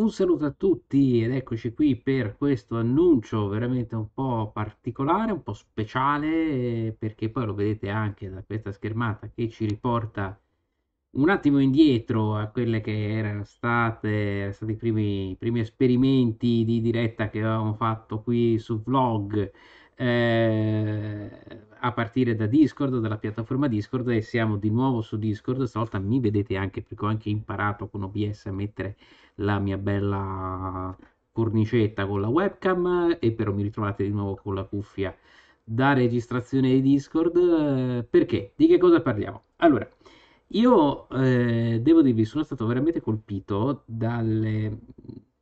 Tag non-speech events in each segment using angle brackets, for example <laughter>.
Un saluto a tutti ed eccoci qui per questo annuncio veramente un po' particolare, un po' speciale, perché poi lo vedete anche da questa schermata che ci riporta un attimo indietro a quelle che erano state, erano stati i primi, i primi, esperimenti di diretta che avevamo fatto qui su vlog eh, a partire da Discord, dalla piattaforma Discord e siamo di nuovo su Discord, stavolta mi vedete anche perché ho anche imparato con OBS a mettere la mia bella cornicetta con la webcam e però mi ritrovate di nuovo con la cuffia da registrazione di Discord. Eh, perché? Di che cosa parliamo? Allora, io eh, devo dirvi, sono stato veramente colpito dalle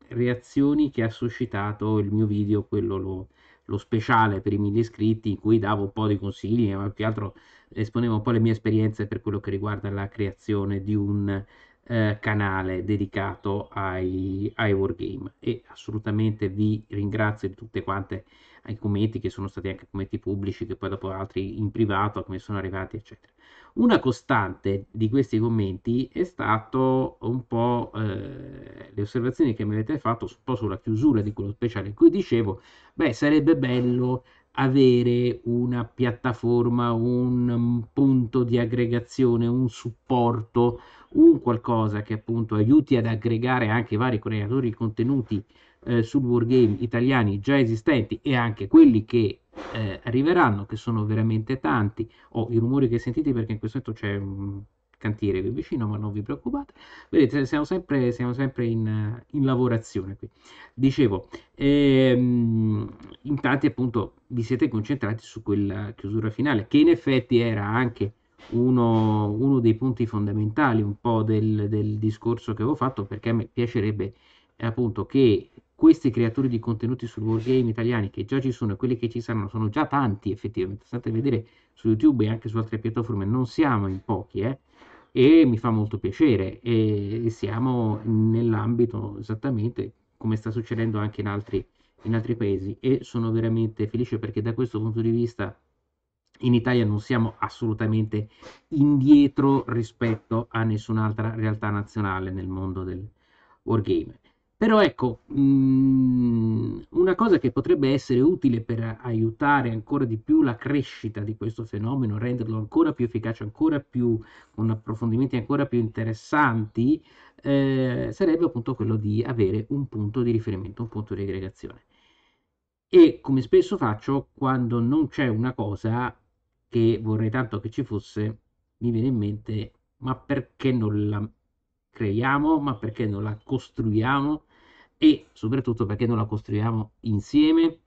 reazioni che ha suscitato il mio video, quello lo, lo speciale per i mille iscritti, in cui davo un po' di consigli, ma più che altro esponevo un po' le mie esperienze per quello che riguarda la creazione di un eh, canale dedicato ai, ai wargame e assolutamente vi ringrazio di tutte quante ai commenti che sono stati anche commenti pubblici che poi dopo altri in privato come sono arrivati eccetera una costante di questi commenti è stato un po' eh, le osservazioni che mi avete fatto un po' sulla chiusura di quello speciale in cui dicevo beh sarebbe bello avere una piattaforma un punto di aggregazione un supporto un qualcosa che appunto aiuti ad aggregare anche i vari creatori di contenuti eh, sul wargame italiani già esistenti e anche quelli che eh, arriveranno, che sono veramente tanti. Ho oh, i rumori che sentite perché in questo momento c'è un cantiere qui vicino, ma non vi preoccupate. Vedete, siamo sempre, siamo sempre in, in, lavorazione qui. Dicevo, ehm, in tanti appunto vi siete concentrati su quella chiusura finale, che in effetti era anche uno, uno dei punti fondamentali un po' del, del discorso che avevo fatto perché mi piacerebbe eh, appunto che questi creatori di contenuti sul wargame italiani che già ci sono e quelli che ci saranno sono già tanti effettivamente state a vedere su youtube e anche su altre piattaforme non siamo in pochi eh? e mi fa molto piacere e siamo nell'ambito esattamente come sta succedendo anche in altri, in altri paesi e sono veramente felice perché da questo punto di vista in Italia non siamo assolutamente indietro rispetto a nessun'altra realtà nazionale nel mondo del wargame. Però ecco, mh, mm, una cosa che potrebbe essere utile per aiutare ancora di più la crescita di questo fenomeno, renderlo ancora più efficace, ancora più, con approfondimenti ancora più interessanti, eh, sarebbe appunto quello di avere un punto di riferimento, un punto di aggregazione. E come spesso faccio, quando non c'è una cosa, che vorrei tanto che ci fosse, mi viene in mente, ma perché non la creiamo, ma perché non la costruiamo e soprattutto perché non la costruiamo insieme.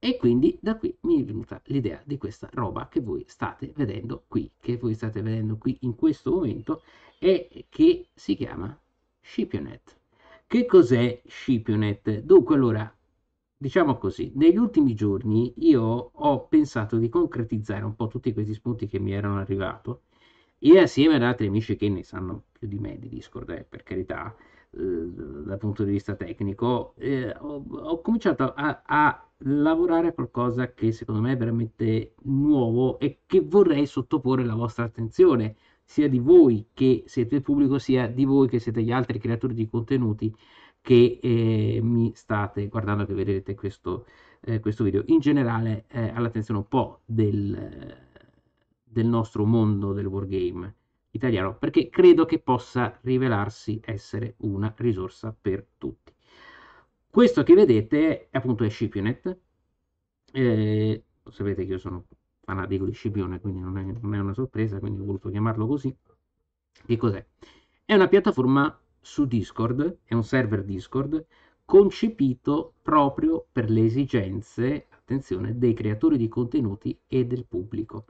E quindi da qui mi è venuta l'idea di questa roba che voi state vedendo qui, che voi state vedendo qui in questo momento e che si chiama Scipionet. Che cos'è Scipionet? Dunque allora, diciamo così, negli ultimi giorni io ho pensato di concretizzare un po' tutti questi spunti che mi erano arrivati e assieme ad altri amici che ne sanno più di me di Discord, eh, per carità, eh, dal punto di vista tecnico, eh, ho, ho, cominciato a, a, lavorare a qualcosa che secondo me è veramente nuovo e che vorrei sottoporre alla vostra attenzione, sia di voi che siete il pubblico, sia di voi che siete gli altri creatori di contenuti che eh, mi state guardando, che vedrete questo, eh, questo video. In generale eh, all'attenzione un po' del, del nostro mondo del wargame italiano, perché credo che possa rivelarsi essere una risorsa per tutti. Questo che vedete appunto è Scipionet, eh, sapete che io sono fanatico di Scipione, quindi non è, non è una sorpresa, quindi ho voluto chiamarlo così. Che cos'è? È una piattaforma su Discord, è un server Discord concepito proprio per le esigenze, attenzione, dei creatori di contenuti e del pubblico.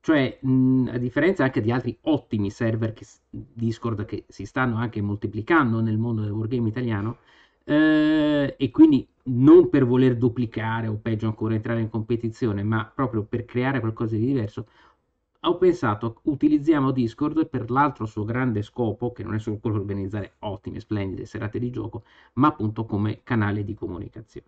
Cioè, mh, a differenza anche di altri ottimi server che, Discord che si stanno anche moltiplicando nel mondo del wargame italiano, eh, e quindi non per voler duplicare o peggio ancora entrare in competizione, ma proprio per creare qualcosa di diverso, ho pensato utilizziamo Discord per l'altro suo grande scopo, che non è solo quello di organizzare ottime, splendide serate di gioco, ma appunto come canale di comunicazione.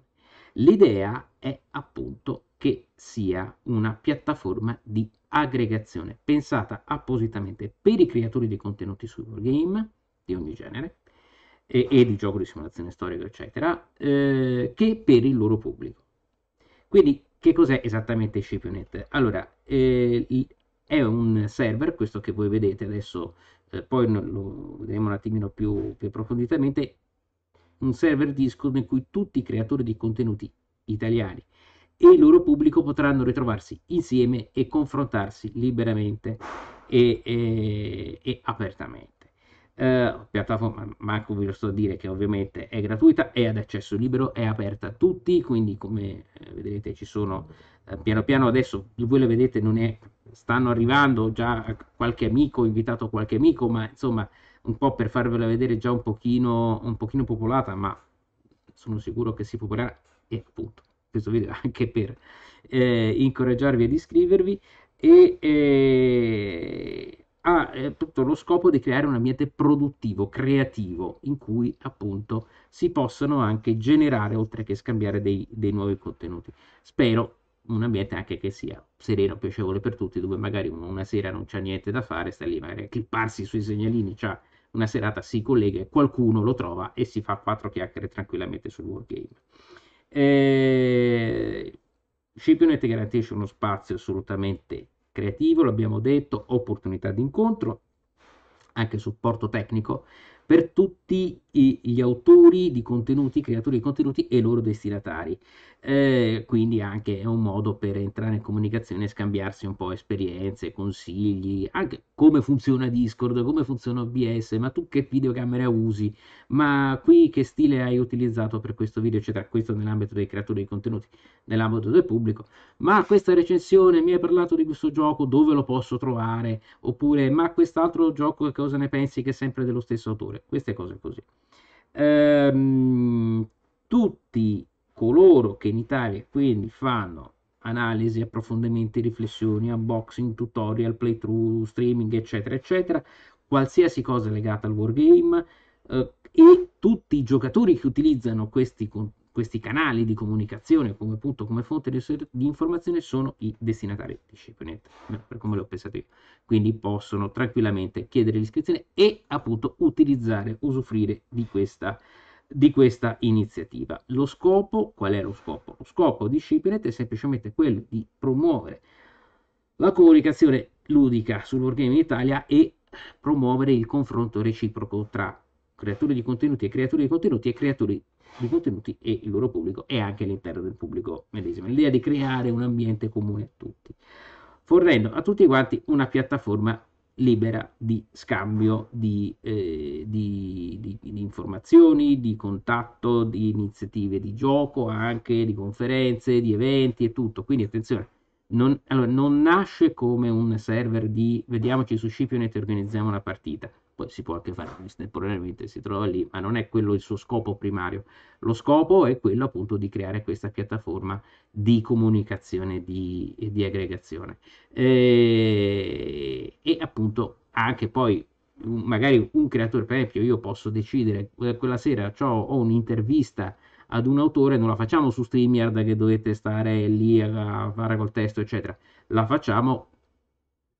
L'idea è appunto che sia una piattaforma di aggregazione pensata appositamente per i creatori di contenuti sui wargame di ogni genere e, e, di gioco di simulazione storica, eccetera, eh, che per il loro pubblico. Quindi, che cos'è esattamente Shipionet? Allora, eh, è un server, questo che voi vedete adesso, eh, poi lo vedremo un attimino più, più approfonditamente, un server Discord in cui tutti i creatori di contenuti italiani e il loro pubblico potranno ritrovarsi insieme e confrontarsi liberamente e, e, e apertamente eh, piattaforma Marco vi lo sto a dire che ovviamente è gratuita, è ad accesso libero, è aperta a tutti, quindi come eh, vedrete ci sono eh, piano piano adesso, voi le vedete, non è, stanno arrivando già qualche amico, invitato qualche amico, ma insomma un po' per farvela vedere già un pochino, un pochino popolata, ma sono sicuro che si popolerà e appunto questo video anche per eh, incoraggiarvi ad iscrivervi e eh, ha eh, tutto lo scopo di creare un ambiente produttivo, creativo, in cui appunto si possono anche generare, oltre che scambiare dei, dei nuovi contenuti. Spero un ambiente anche che sia sereno, piacevole per tutti, dove magari uno una sera non c'ha niente da fare, sta lì magari a clipparsi sui segnalini, c'ha una serata, si collega e qualcuno lo trova e si fa quattro chiacchiere tranquillamente sul wargame. Eh, Shipionet garantisce uno spazio assolutamente creativo, l'abbiamo detto, opportunità di incontro, anche supporto tecnico per tutti gli autori di contenuti, creatori di contenuti e i loro destinatari. Eh, quindi anche è un modo per entrare in comunicazione e scambiarsi un po' esperienze, consigli, anche come funziona Discord, come funziona OBS, ma tu che videocamera usi, ma qui che stile hai utilizzato per questo video, eccetera, questo nell'ambito dei creatori di contenuti, nell'ambito del pubblico, ma questa recensione mi hai parlato di questo gioco, dove lo posso trovare, oppure ma quest'altro gioco che cosa ne pensi che è sempre dello stesso autore, queste cose così ehm, tutti coloro che in Italia quindi fanno analisi, approfondimenti, riflessioni, unboxing, tutorial, playthrough, streaming, eccetera, eccetera, qualsiasi cosa legata al wargame eh, e tutti i giocatori che utilizzano questi, questi canali di comunicazione come, appunto, come fonte di, di, informazione sono i destinatari di disciplinate, eh, per come l'ho pensato io. Quindi possono tranquillamente chiedere l'iscrizione e appunto utilizzare, usufruire di questa, di questa iniziativa. Lo scopo, qual è lo scopo? Lo scopo di Shipinet è semplicemente quello di promuovere la comunicazione ludica sul wargame in Italia e promuovere il confronto reciproco tra creatori di contenuti e creatori di contenuti e creatori di contenuti e il loro pubblico e anche all'interno del pubblico medesimo. L'idea di creare un ambiente comune a tutti, fornendo a tutti quanti una piattaforma libera di scambio di, eh, di, di, di, informazioni, di contatto, di iniziative di gioco, anche di conferenze, di eventi e tutto. Quindi attenzione, non, allora, non nasce come un server di vediamoci su Scipione e organizziamo una partita poi si può anche fare estemporaneamente, si trova lì, ma non è quello il suo scopo primario. Lo scopo è quello appunto di creare questa piattaforma di comunicazione di, di aggregazione. E, eh, e appunto anche poi magari un creatore, per esempio, io posso decidere eh, quella sera ho un'intervista ad un autore, non la facciamo su StreamYard che dovete stare lì a fare col testo, eccetera, la facciamo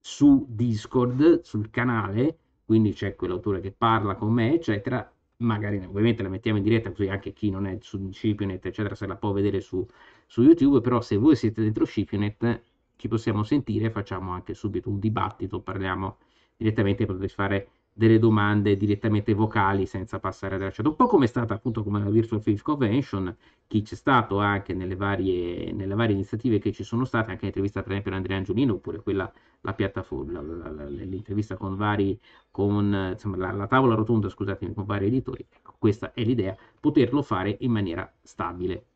su Discord, sul canale quindi c'è quell'autore che parla con me, eccetera. Magari ovviamente la mettiamo in diretta così anche chi non è su Scipionet, eccetera, se la può vedere su, su YouTube, però se voi siete dentro Scipionet, ci possiamo sentire, facciamo anche subito un dibattito, parliamo direttamente, potete fare delle domande direttamente vocali senza passare dalla chat, un po' come è stata appunto come la Virtual Field Convention, che c'è stato anche nelle varie, nelle varie iniziative che ci sono state, anche l'intervista per esempio di Andrea Angiolino, oppure quella, la piattaforma, la, la, l'intervista con vari, con, insomma, la, la tavola rotonda, scusatemi, con vari editori, ecco, questa è l'idea, poterlo fare in maniera stabile.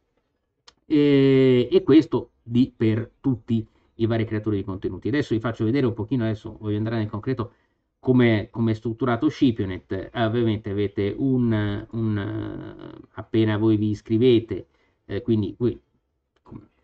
E, e questo di per tutti i vari creatori di contenuti. Adesso vi faccio vedere un pochino, adesso voglio andare nel concreto, come, come è strutturato Scipionet, eh, ovviamente avete un, un, appena voi vi iscrivete, eh, quindi qui,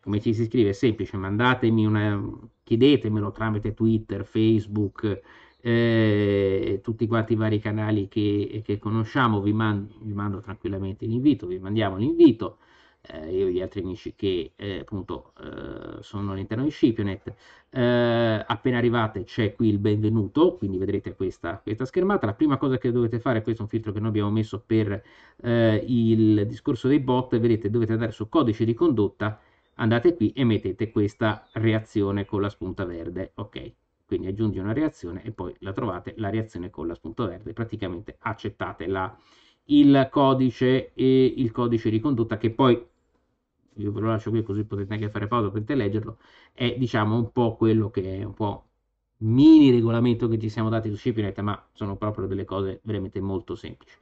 come ci si scrive è semplice, mandatemi una, chiedetemelo tramite Twitter, Facebook, eh, tutti quanti i vari canali che, che conosciamo, vi mando, vi mando tranquillamente l'invito, vi mandiamo l'invito. Eh, io e gli altri amici che eh, appunto eh, sono all'interno di Scipionet. Eh, appena arrivate c'è qui il benvenuto, quindi vedrete questa, questa, schermata. La prima cosa che dovete fare, questo è un filtro che noi abbiamo messo per eh, il discorso dei bot, vedete dovete andare su codice di condotta, andate qui e mettete questa reazione con la spunta verde, ok? Quindi aggiungi una reazione e poi la trovate, la reazione con la spunta verde, praticamente accettate la, il codice e il codice di condotta che poi io ve lo lascio qui così potete anche fare pausa, potete leggerlo, è diciamo un po' quello che è un po' mini regolamento che ci siamo dati su ShipNet, ma sono proprio delle cose veramente molto semplici.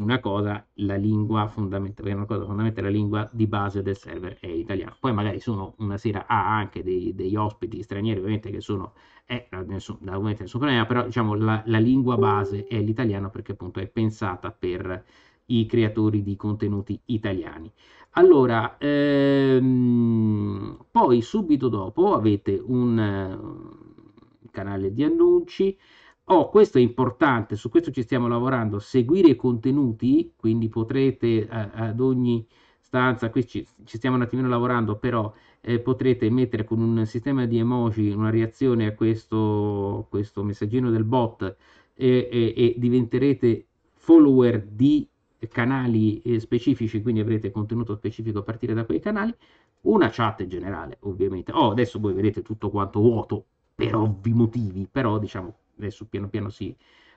Una cosa, la lingua fondamentale, una cosa fondamentale, la lingua di base del server è italiano. Poi magari sono una sera ha anche dei, degli ospiti stranieri, ovviamente che sono, eh, nessun, momento nessun problema, però diciamo la, la lingua base è l'italiano perché appunto è pensata per i creatori di contenuti italiani. Allora, ehm, poi subito dopo avete un, eh, canale di annunci. Oh, questo è importante, su questo ci stiamo lavorando, seguire i contenuti, quindi potrete a, eh, ad ogni stanza, qui ci, ci, stiamo un attimino lavorando, però eh, potrete mettere con un sistema di emoji una reazione a questo, questo messaggino del bot e, e, e diventerete follower di canali eh, specifici, quindi avrete contenuto specifico a partire da quei canali, una chat generale ovviamente. Oh, adesso voi vedete tutto quanto vuoto per ovvi motivi, però diciamo adesso piano piano si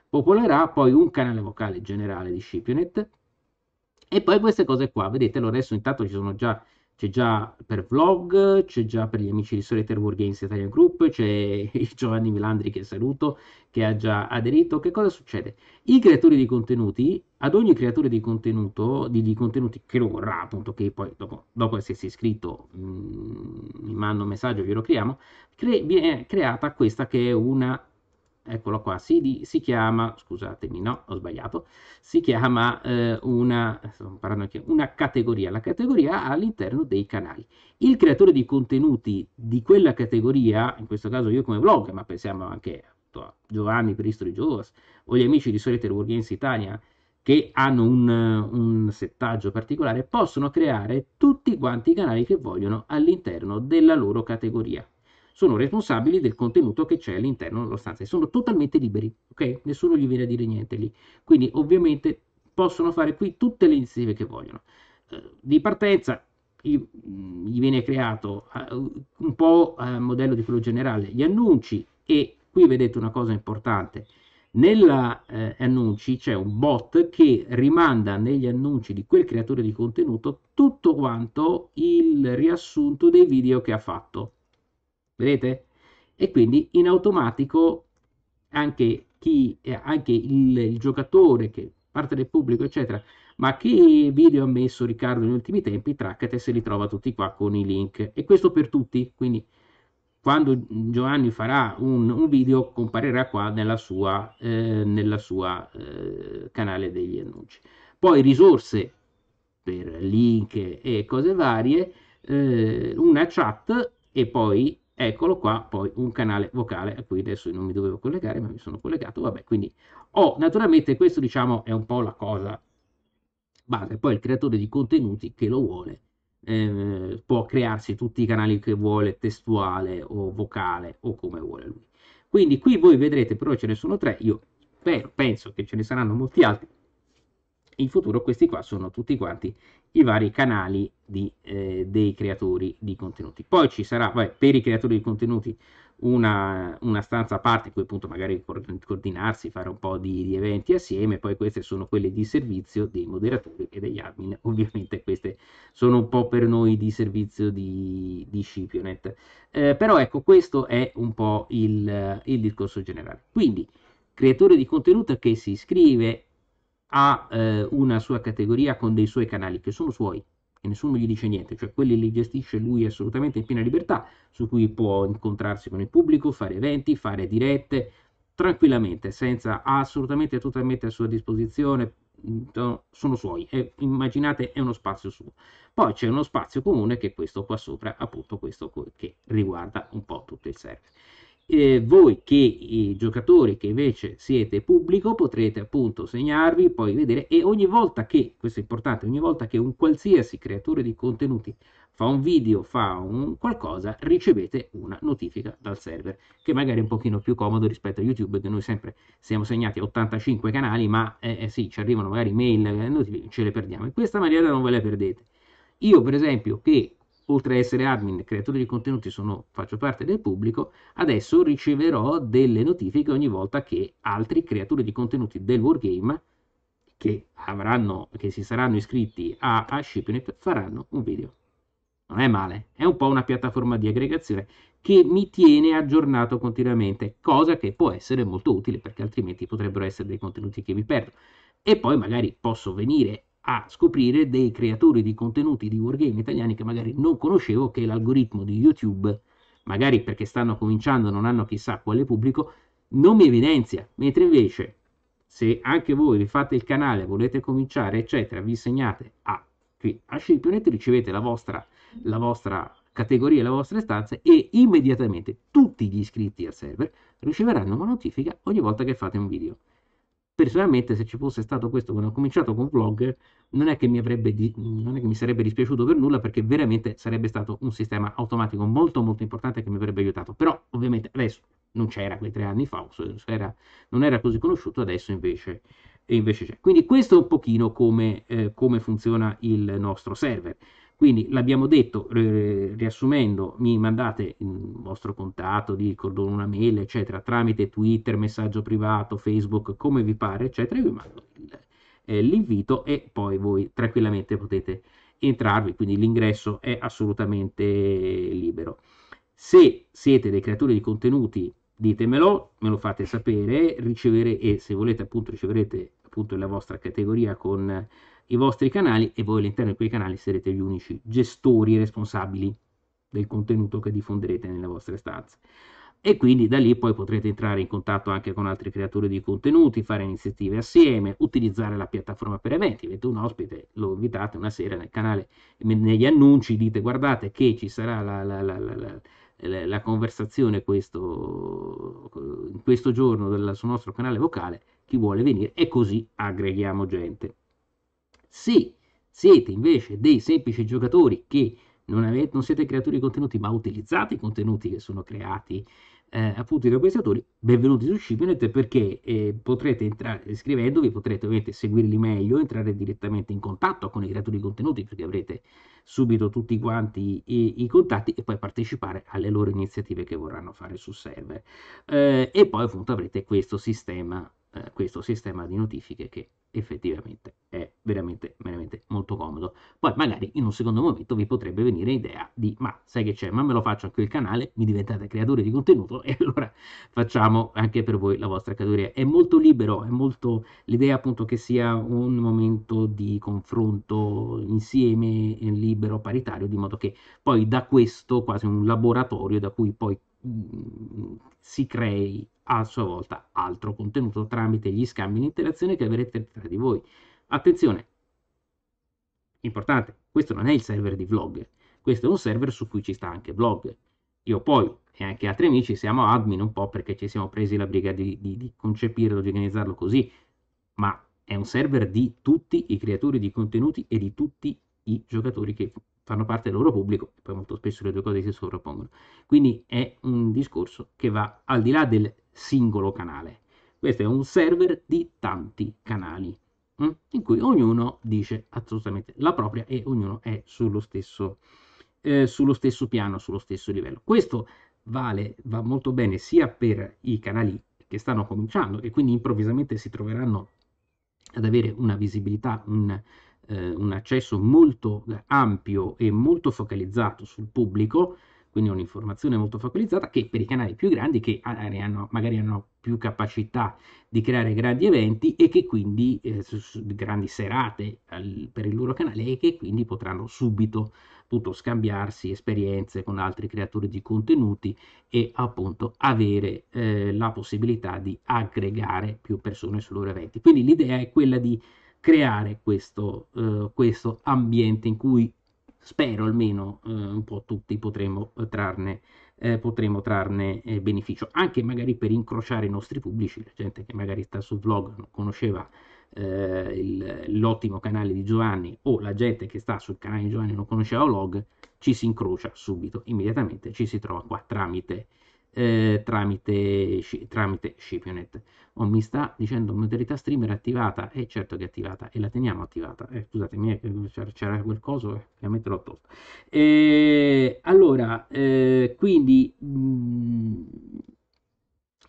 popolerà, poi un canale vocale generale di Scipionet e poi queste cose qua, vedete, allora adesso intanto ci sono già c'è già per vlog, c'è già per gli amici di Solitaire War Games Italian Group, c'è <laughs> Giovanni Milandri che saluto, che ha già aderito. Che cosa succede? I creatori di contenuti, ad ogni creatore di, contenuto, di, di contenuti che lo vorrà, appunto, che poi dopo, dopo essersi iscritto mh, mm, mi manda un messaggio, glielo creiamo, cre- viene creata questa che è una eccolo qua, si, di, si, chiama, scusatemi, no, ho sbagliato, si chiama eh, una, anche, una, categoria, la categoria all'interno dei canali. Il creatore di contenuti di quella categoria, in questo caso io come blog, ma pensiamo anche a Giovanni per History Giovas o gli amici di Solitaire Wargames Italia, che hanno un, un, settaggio particolare, possono creare tutti quanti i canali che vogliono all'interno della loro categoria sono responsabili del contenuto che c'è all'interno della stanza e sono totalmente liberi, ok? Nessuno gli viene a dire niente lì. Quindi ovviamente possono fare qui tutte le iniziative che vogliono. Eh, di partenza mm, gli viene creato eh, un po' a eh, modello di quello generale, gli annunci e qui vedete una cosa importante, nella eh, annunci c'è un bot che rimanda negli annunci di quel creatore di contenuto tutto quanto il riassunto dei video che ha fatto vedete? E quindi in automatico anche, chi, eh, anche il, il giocatore che parte del pubblico, eccetera. Ma che video ha messo Riccardo negli ultimi tempi? Traccate se li trova tutti qua con i link. E questo per tutti, quindi quando Giovanni farà un, un video comparirà qua nella sua, eh, nella sua eh, canale degli annunci. Poi risorse per link e cose varie, eh, una chat e poi eccolo qua poi un canale vocale a cui adesso non mi dovevo collegare ma mi sono collegato vabbè quindi ho oh, naturalmente questo diciamo è un po' la cosa base poi il creatore di contenuti che lo vuole eh, può crearsi tutti i canali che vuole testuale o vocale o come vuole lui quindi qui voi vedrete però ce ne sono tre io spero penso che ce ne saranno molti altri in futuro questi qua sono tutti quanti i vari canali di, eh, dei creatori di contenuti. Poi ci sarà vabbè, per i creatori di contenuti una, una, stanza a parte, in cui appunto magari coordinarsi, fare un po' di, di, eventi assieme, poi queste sono quelle di servizio dei moderatori e degli admin, <laughs> ovviamente queste sono un po' per noi di servizio di, di Scipionet. Eh, però ecco, questo è un po' il, il discorso generale. Quindi, creatore di contenuto che si iscrive ha eh, una sua categoria con dei suoi canali che sono suoi e nessuno gli dice niente, cioè quelli li gestisce lui assolutamente in piena libertà, su cui può incontrarsi con il pubblico, fare eventi, fare dirette tranquillamente, senza assolutamente totalmente a sua disposizione sono suoi, è, immaginate è uno spazio suo. Poi c'è uno spazio comune che è questo qua sopra, appunto questo che riguarda un po' tutto il server eh, voi che i giocatori che invece siete pubblico potrete appunto segnarvi, poi vedere e ogni volta che, questo è importante, ogni volta che un qualsiasi creatore di contenuti fa un video, fa un qualcosa, ricevete una notifica dal server, che magari è un pochino più comodo rispetto a YouTube, che noi sempre siamo segnati a 85 canali, ma eh, eh, sì, ci arrivano magari mail, eh, ce le perdiamo. In questa maniera non ve le perdete. Io per esempio che oltre a essere admin, creatore di contenuti, sono, faccio parte del pubblico, adesso riceverò delle notifiche ogni volta che altri creatori di contenuti del Wargame che, avranno, che si saranno iscritti a, a Shipnet faranno un video. Non è male, è un po' una piattaforma di aggregazione che mi tiene aggiornato continuamente, cosa che può essere molto utile perché altrimenti potrebbero essere dei contenuti che mi perdo. E poi magari posso venire a scoprire dei creatori di contenuti di wargame italiani che magari non conoscevo, che l'algoritmo di YouTube, magari perché stanno cominciando, non hanno chissà quale pubblico, non mi evidenzia. Mentre invece, se anche voi vi fate il canale, volete cominciare, eccetera, vi segnate a, qui a Shipionet, ricevete la vostra, la vostra categoria, la vostra stanza e immediatamente tutti gli iscritti al server riceveranno una notifica ogni volta che fate un video personalmente se ci fosse stato questo quando ho cominciato con vlog non è che mi, di, non è che mi sarebbe dispiaciuto per nulla perché veramente sarebbe stato un sistema automatico molto molto importante che mi avrebbe aiutato però ovviamente adesso non c'era quei tre anni fa era, non era così conosciuto adesso invece, invece c'è quindi questo è un pochino come, eh, come funziona il nostro server quindi l'abbiamo detto, riassumendo, mi mandate il vostro contatto, ricordo una mail, eccetera, tramite Twitter, messaggio privato, Facebook, come vi pare, eccetera, io vi mando eh, l'invito e poi voi tranquillamente potete entrarvi, quindi l'ingresso è assolutamente libero. Se siete dei creatori di contenuti, ditemelo, me lo fate sapere, ricevere e se volete appunto riceverete appunto la vostra categoria con i vostri canali e voi all'interno di quei canali sarete gli unici gestori responsabili del contenuto che diffonderete nelle vostre stanze. E quindi da lì poi potrete entrare in contatto anche con altri creatori di contenuti, fare iniziative assieme, utilizzare la piattaforma per eventi. Avete un ospite, lo invitate una sera nel canale, negli annunci dite guardate che ci sarà la, la, la, la la conversazione questo, questo giorno del, sul nostro canale vocale, chi vuole venire e così aggreghiamo gente. Se siete invece dei semplici giocatori che non, avete, non siete creatori di contenuti, ma utilizzate i contenuti che sono creati eh, appunto da questi autori, benvenuti su Cipinet perché eh, potrete entrare, iscrivendovi, potrete ovviamente seguirli meglio, entrare direttamente in contatto con i creatori di contenuti perché avrete subito tutti quanti i, i contatti e poi partecipare alle loro iniziative che vorranno fare su server. Eh, e poi appunto avrete questo sistema, eh, questo sistema di notifiche che effettivamente è veramente, veramente molto comodo. Poi magari in un secondo momento vi potrebbe venire l'idea di ma sai che c'è, ma me lo faccio anche il canale, mi diventate creatore di contenuto e <laughs> allora facciamo anche per voi la vostra categoria. È molto libero, è molto l'idea appunto che sia un momento di confronto insieme, libero, paritario, di modo che poi da questo quasi un laboratorio da cui poi Mm, si crei a sua volta altro contenuto tramite gli scambi di interazione che avrete tra di voi. Attenzione, importante, questo non è il server di vlog, questo è un server su cui ci sta anche vlog. Io poi e anche altri amici siamo admin un po' perché ci siamo presi la briga di, di, di concepirlo, di organizzarlo così, ma è un server di tutti i creatori di contenuti e di tutti i giocatori che fanno parte del loro pubblico e poi molto spesso le due cose si sovrappongono. Quindi è un discorso che va al di là del singolo canale. Questo è un server di tanti canali mm, in cui ognuno dice assolutamente la propria e ognuno è sullo stesso, eh, sullo stesso piano, sullo stesso livello. Questo vale, va molto bene sia per i canali che stanno cominciando e quindi improvvisamente si troveranno ad avere una visibilità, un, eh, un accesso molto eh, ampio e molto focalizzato sul pubblico, quindi un'informazione molto focalizzata che per i canali più grandi che hanno, magari hanno più capacità di creare grandi eventi e che quindi eh, su, su, grandi serate al, per il loro canale e che quindi potranno subito appunto, scambiarsi esperienze con altri creatori di contenuti e appunto avere eh, la possibilità di aggregare più persone sui loro eventi. Quindi l'idea è quella di creare questo, eh, questo ambiente in cui spero almeno eh, un po' tutti potremo eh, trarne, eh, potremo trarne eh, beneficio, anche magari per incrociare i nostri pubblici, la gente che magari sta sul vlog non conosceva eh, il, l'ottimo canale di Giovanni o la gente che sta sul canale di Giovanni non conosceva vlog, ci si incrocia subito, immediatamente ci si trova qua tramite eh, tramite, tramite Shipionet. Oh, mi sta dicendo modalità streamer attivata, e eh, certo che è attivata, e la teniamo attivata. Eh, scusatemi, c'era quel coso, ovviamente eh, l'ho tolto. Eh, allora, eh, quindi mh, mm,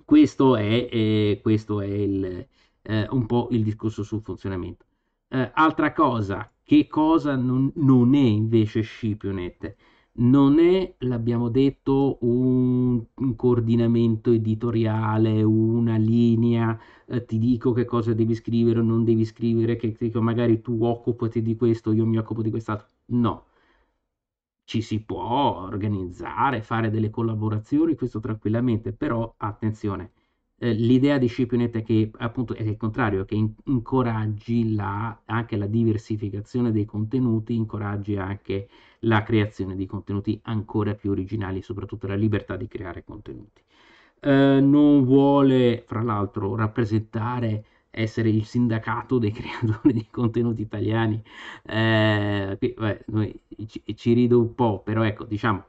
questo è, questo è il, un po' il discorso sul funzionamento. altra cosa, che cosa non, non è invece Scipionet? non è, l'abbiamo detto, un, un coordinamento editoriale, una linea, eh, ti dico che cosa devi scrivere o non devi scrivere, che dico magari tu occupati di questo, io mi occupo di quest'altro. No, ci si può organizzare, fare delle collaborazioni, questo tranquillamente, però attenzione, eh, l'idea di Shipionet è che appunto è il contrario, che in- incoraggi la, anche la diversificazione dei contenuti, incoraggi anche la creazione di contenuti ancora più originali e soprattutto la libertà di creare contenuti. Eh, non vuole, fra l'altro, rappresentare essere il sindacato dei <laughs> creatori di contenuti italiani. Eh, qui, beh, noi ci, ci, rido un po', però ecco, diciamo,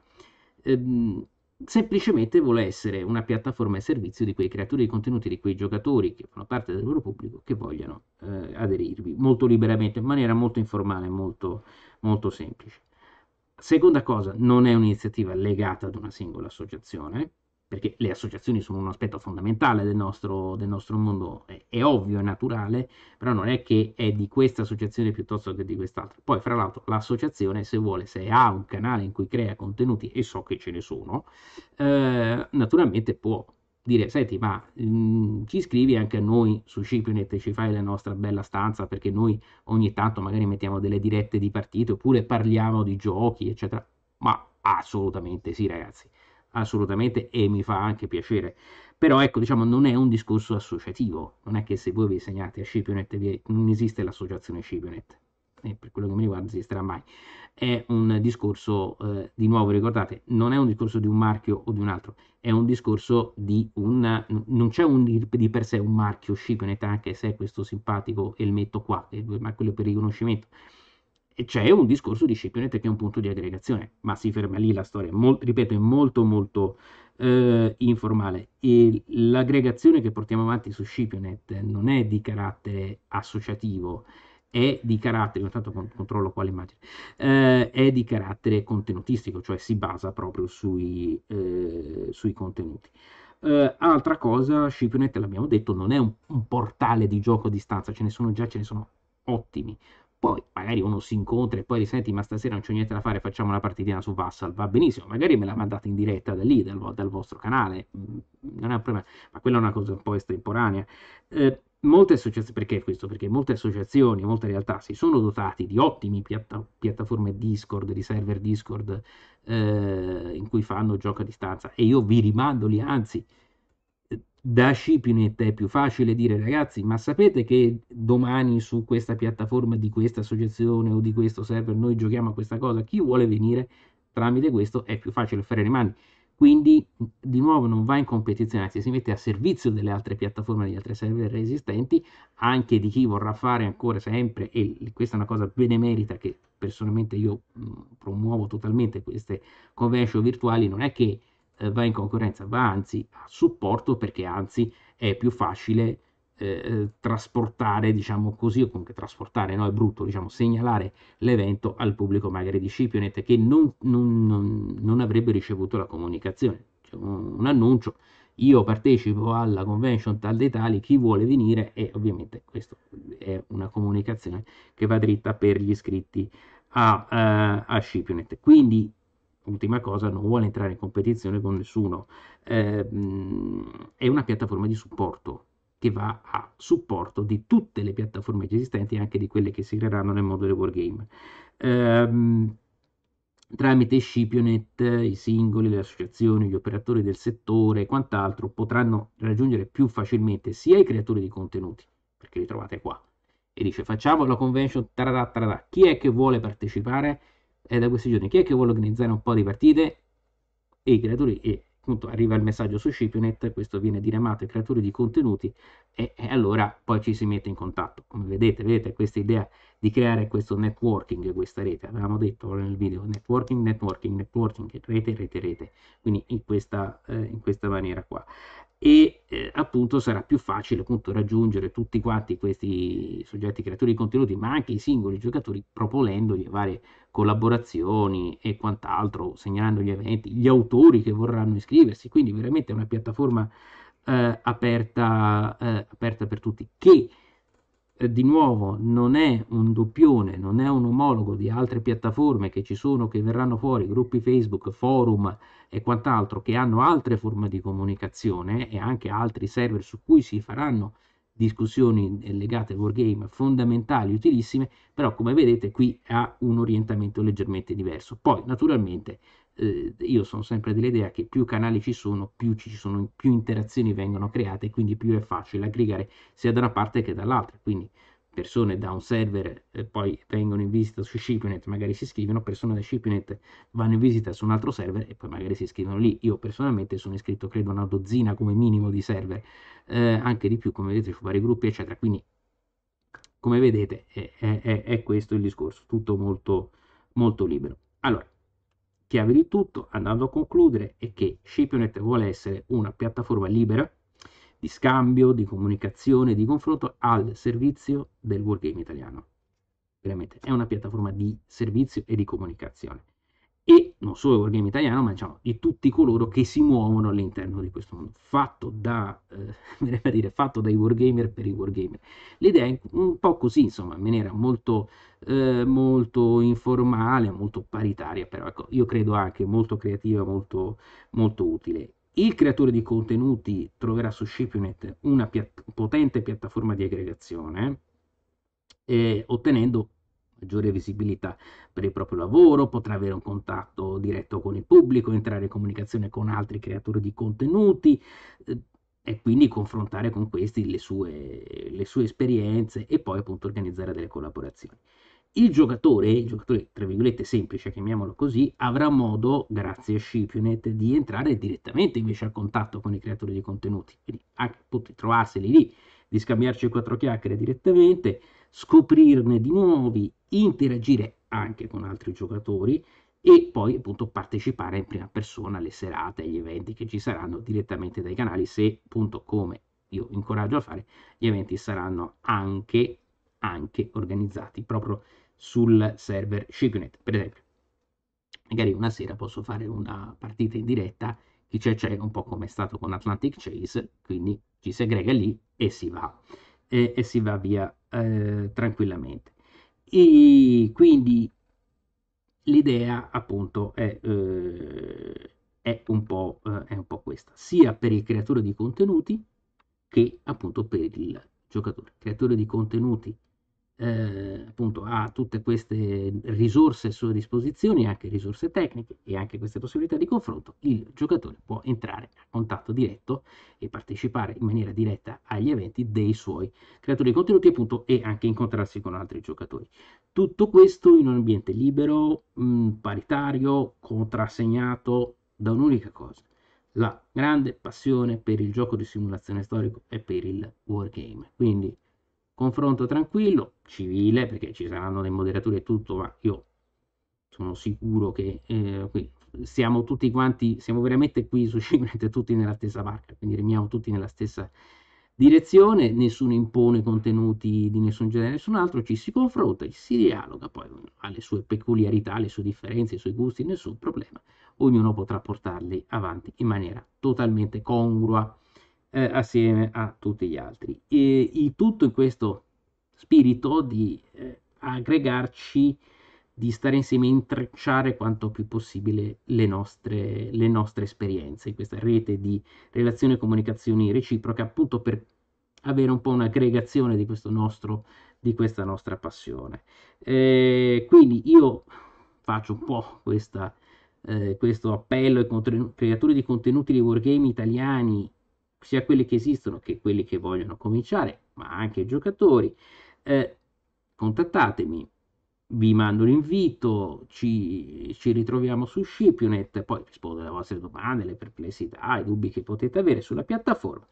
ehm, semplicemente vuole essere una piattaforma e servizio di quei creatori di contenuti, di quei giocatori che fanno parte del loro pubblico, che vogliono eh, aderirvi molto liberamente, in maniera molto informale, molto, molto semplice. Seconda cosa, non è un'iniziativa legata ad una singola associazione, perché le associazioni sono un aspetto fondamentale del nostro, del nostro mondo, è, è, ovvio, è naturale, però non è che è di questa associazione piuttosto che di quest'altra. Poi, fra l'altro, l'associazione, se vuole, se ha un canale in cui crea contenuti, e so che ce ne sono, eh, naturalmente può dire, senti, ma mh, mhmm, ci scrivi anche a noi su Cipionet e ci fai la nostra bella stanza perché noi ogni tanto magari mettiamo delle dirette di partito oppure parliamo di giochi, eccetera. Ma assolutamente sì, ragazzi, assolutamente e mi fa anche piacere. Però ecco, diciamo, non è un discorso associativo, non è che se voi vi segnate a Cipionet non esiste l'associazione Cipionet, e per quello che mi riguarda si esisterà mai. È un discorso, eh, di nuovo ricordate, non è un discorso di un marchio o di un altro, è un discorso di un... non c'è un, di per sé un marchio Scipionet, anche se è questo simpatico elmetto qua, ma quello per riconoscimento E c'è un discorso di Scipionet che è un punto di aggregazione, ma si ferma lì la storia. Mol, ripeto, è molto molto eh, informale. E l'aggregazione che portiamo avanti su Scipionet non è di carattere associativo, è di carattere, intanto controllo quale immagine, eh, è di carattere contenutistico, cioè si basa proprio sui, eh, sui contenuti. Eh, altra cosa, Shipnet, l'abbiamo detto, non è un, un, portale di gioco a distanza, ce ne sono già, ce ne sono ottimi. Poi magari uno si incontra e poi risenti, ma stasera non c'è niente da fare, facciamo una partitina su Vassal, va benissimo, magari me la mandate in diretta da lì, dal, dal vostro canale, mm, non è un problema, ma quella è una cosa un po' estemporanea. Eh, molte associazioni, perché questo? Perché molte associazioni, molte realtà si sono dotati di ottimi piatta, piattaforme Discord, di server Discord, eh, in cui fanno gioco a distanza e io vi rimando lì, anzi, da Scipinet è più facile dire ragazzi, ma sapete che domani su questa piattaforma di questa associazione o di questo server noi giochiamo a questa cosa? Chi vuole venire tramite questo è più facile fare le mani quindi di nuovo non va in competizione, anzi si mette a servizio delle altre piattaforme, degli altri server esistenti, anche di chi vorrà fare ancora sempre, e questa è una cosa benemerita che personalmente io promuovo totalmente, queste convention virtuali non è che eh, va in concorrenza, va anzi a supporto perché anzi è più facile eh, eh, trasportare, diciamo così, o comunque trasportare, no, è brutto, diciamo, segnalare l'evento al pubblico magari di Scipionet che non, non, non avrebbe ricevuto la comunicazione. Cioè, un, un, annuncio, io partecipo alla convention tal dei tali, chi vuole venire? E ovviamente questa è una comunicazione che va dritta per gli iscritti a, uh, a Scipionet. Quindi, ultima cosa, non vuole entrare in competizione con nessuno, eh, è una piattaforma di supporto che va a supporto di tutte le piattaforme esistenti, anche di quelle che si creeranno nel mondo del wargame. Ehm, tramite Scipionet i singoli, le associazioni, gli operatori del settore e quant'altro potranno raggiungere più facilmente sia i creatori di contenuti, perché li trovate qua, e dice facciamo la convention, tarada, tarada. chi è che vuole partecipare? È da questi giorni, chi è che vuole organizzare un po' di partite? E i creatori e appunto arriva il messaggio su Shipnet, questo viene diramato ai creatori di contenuti e, e, allora poi ci si mette in contatto. Come vedete, vedete questa idea di creare questo networking, questa rete, avevamo detto nel video, networking, networking, networking, rete, rete, rete, quindi in questa, eh, in questa maniera qua e eh, appunto sarà più facile appunto, raggiungere tutti quanti questi soggetti creatori di contenuti, ma anche i singoli giocatori proponendogli varie collaborazioni e quant'altro, segnalando gli eventi, gli autori che vorranno iscriversi, quindi veramente è una piattaforma eh, aperta, eh, aperta per tutti che di nuovo non è un doppione, non è un omologo di altre piattaforme che ci sono, che verranno fuori, gruppi Facebook, forum e quant'altro, che hanno altre forme di comunicazione e anche altri server su cui si faranno discussioni legate a wargame fondamentali, utilissime, però come vedete qui ha un orientamento leggermente diverso. Poi naturalmente eh, io sono sempre dell'idea che più canali ci sono, più ci sono, più interazioni vengono create, quindi più è facile aggregare sia da una parte che dall'altra. Quindi persone da un server eh, poi vengono in visita su Shipinet, magari si iscrivono, persone da Shipinet vanno in visita su un altro server e poi magari si iscrivono lì. Io personalmente sono iscritto credo a una dozzina come minimo di server, eh, anche di più come vedete su vari gruppi eccetera, quindi come vedete è, è, è questo il discorso, tutto molto, molto libero. Allora, Chiave di tutto, andando a concludere, è che ShapeUnet vuole essere una piattaforma libera di scambio, di comunicazione, di confronto al servizio del wargame italiano. Veramente è una piattaforma di servizio e di comunicazione non solo il wargame italiano, ma diciamo, di tutti coloro che si muovono all'interno di questo mondo, fatto, da, eh, <laughs> dire, fatto dai wargamer per i wargamer. L'idea è un po' così, insomma, in maniera molto, eh, molto informale, molto paritaria, però ecco, io credo anche molto creativa, molto, molto utile. Il creatore di contenuti troverà su Shipionet una piat- potente piattaforma di aggregazione, eh, ottenendo maggiore visibilità per il proprio lavoro, potrà avere un contatto diretto con il pubblico, entrare in comunicazione con altri creatori di contenuti eh, e quindi confrontare con questi le sue, le sue esperienze e poi appunto organizzare delle collaborazioni. Il giocatore, il giocatore tra virgolette semplice, chiamiamolo così, avrà modo, grazie a Scipionet, di entrare direttamente invece a contatto con i creatori di contenuti, quindi anche appunto trovarseli lì, di scambiarci quattro chiacchiere direttamente, scoprirne di nuovi, interagire anche con altri giocatori e poi appunto partecipare in prima persona alle serate, agli eventi che ci saranno direttamente dai canali se appunto come io incoraggio a fare, gli eventi saranno anche, anche organizzati proprio sul server Shikunet. Per esempio, magari una sera posso fare una partita in diretta, chi c'è c'è, un po' come è stato con Atlantic Chase, quindi ci si aggrega lì e si va e, e si va via eh, tranquillamente. E quindi l'idea appunto è, eh, è, un po', eh, è un po' questa, sia per il creatore di contenuti che appunto per il giocatore. Creatore di contenuti eh, appunto ha tutte queste risorse a sua disposizione, anche risorse tecniche e anche queste possibilità di confronto, il giocatore può entrare a contatto diretto e partecipare in maniera diretta agli eventi dei suoi creatori di contenuti appunto e anche incontrarsi con altri giocatori. Tutto questo in un ambiente libero, mh, mm, paritario, contrassegnato da un'unica cosa, la grande passione per il gioco di simulazione storico e per il wargame. Quindi confronto tranquillo, civile, perché ci saranno le moderature e tutto, ma io sono sicuro che eh, qui siamo tutti quanti, siamo veramente qui su Cimbrette tutti nella stessa barca, quindi remiamo tutti nella stessa direzione, nessuno impone contenuti di nessun genere, nessun altro, ci si confronta, ci si dialoga, poi ha le sue peculiarità, le sue differenze, i suoi gusti, nessun problema, ognuno potrà portarli avanti in maniera totalmente congrua eh, assieme a tutti gli altri. E, e tutto in questo spirito di eh, aggregarci, di stare insieme, intrecciare quanto più possibile le nostre, le nostre esperienze, questa rete di relazioni e comunicazioni reciproche, appunto per avere un po' un'aggregazione di questo nostro di questa nostra passione. Eh, quindi io faccio un po' questa, eh, questo appello ai creatori di contenuti di wargame italiani sia quelli che esistono che quelli che vogliono cominciare, ma anche i giocatori, eh, contattatemi, vi mando l'invito, ci, ci, ritroviamo su Shipionet, poi rispondo alle vostre domande, alle perplessità, ai dubbi che potete avere sulla piattaforma,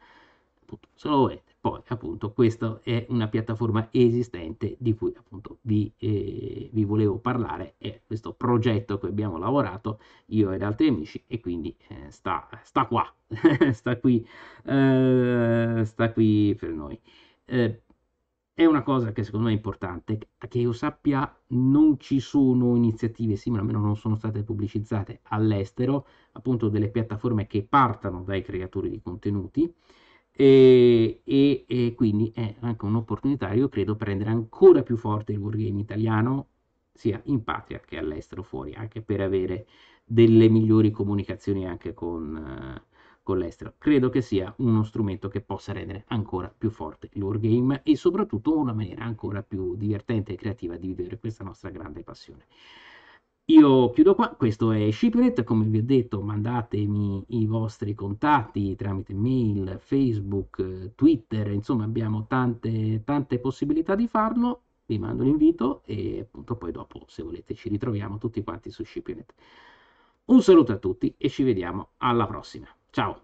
appunto, se lo volete. Poi appunto questa è una piattaforma esistente di cui appunto vi, eh, vi volevo parlare, è questo progetto che abbiamo lavorato io ed altri amici e quindi eh, sta, sta, qua, <laughs> sta, qui, eh, sta qui per noi. Eh, è una cosa che secondo me è importante, che io sappia non ci sono iniziative simili, almeno non sono state pubblicizzate all'estero, appunto delle piattaforme che partano dai creatori di contenuti, e, e, e quindi è anche un'opportunità, io credo, per rendere ancora più forte il wargame italiano, sia in patria che all'estero, fuori, anche per avere delle migliori comunicazioni anche con... Eh, con l'estero. Credo che sia uno strumento che possa rendere ancora più forte il wargame e soprattutto una maniera ancora più divertente e creativa di vivere questa nostra grande passione. Io chiudo qua, questo è Shipret, come vi ho detto mandatemi i vostri contatti tramite mail, Facebook, Twitter, insomma abbiamo tante, tante possibilità di farlo, vi mando l'invito e appunto poi dopo se volete ci ritroviamo tutti quanti su Shipret. Un saluto a tutti e ci vediamo alla prossima, ciao!